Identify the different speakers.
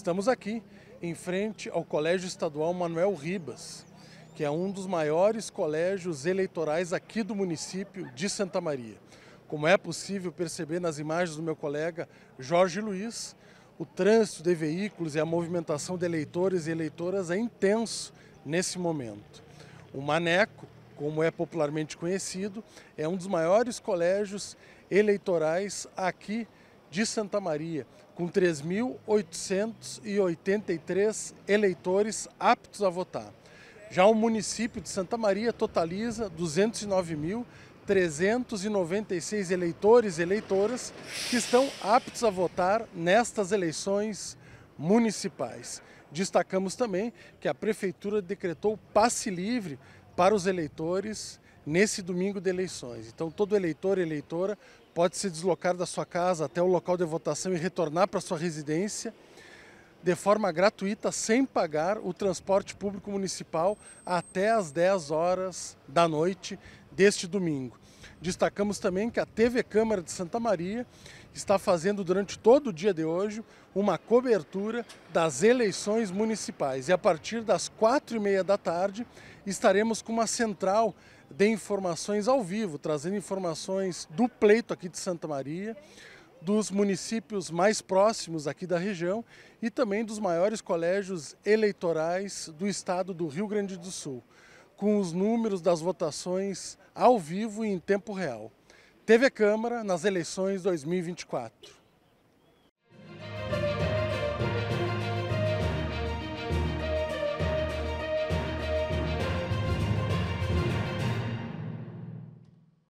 Speaker 1: Estamos aqui em frente ao Colégio Estadual Manuel Ribas, que é um dos maiores colégios eleitorais aqui do município de Santa Maria. Como é possível perceber nas imagens do meu colega Jorge Luiz, o trânsito de veículos e a movimentação de eleitores e eleitoras é intenso nesse momento. O Maneco, como é popularmente conhecido, é um dos maiores colégios eleitorais aqui de Santa Maria, com 3.883 eleitores aptos a votar. Já o município de Santa Maria totaliza 209.396 eleitores e eleitoras que estão aptos a votar nestas eleições municipais. Destacamos também que a prefeitura decretou passe livre para os eleitores nesse domingo de eleições. Então, todo eleitor e eleitora pode se deslocar da sua casa até o local de votação e retornar para sua residência de forma gratuita, sem pagar o transporte público municipal até às 10 horas da noite deste domingo. Destacamos também que a TV Câmara de Santa Maria está fazendo durante todo o dia de hoje uma cobertura das eleições municipais. E a partir das quatro e meia da tarde estaremos com uma central de informações ao vivo, trazendo informações do pleito aqui de Santa Maria, dos municípios mais próximos aqui da região e também dos maiores colégios eleitorais do estado do Rio Grande do Sul com os números das votações ao vivo e em tempo real. TV Câmara nas eleições 2024.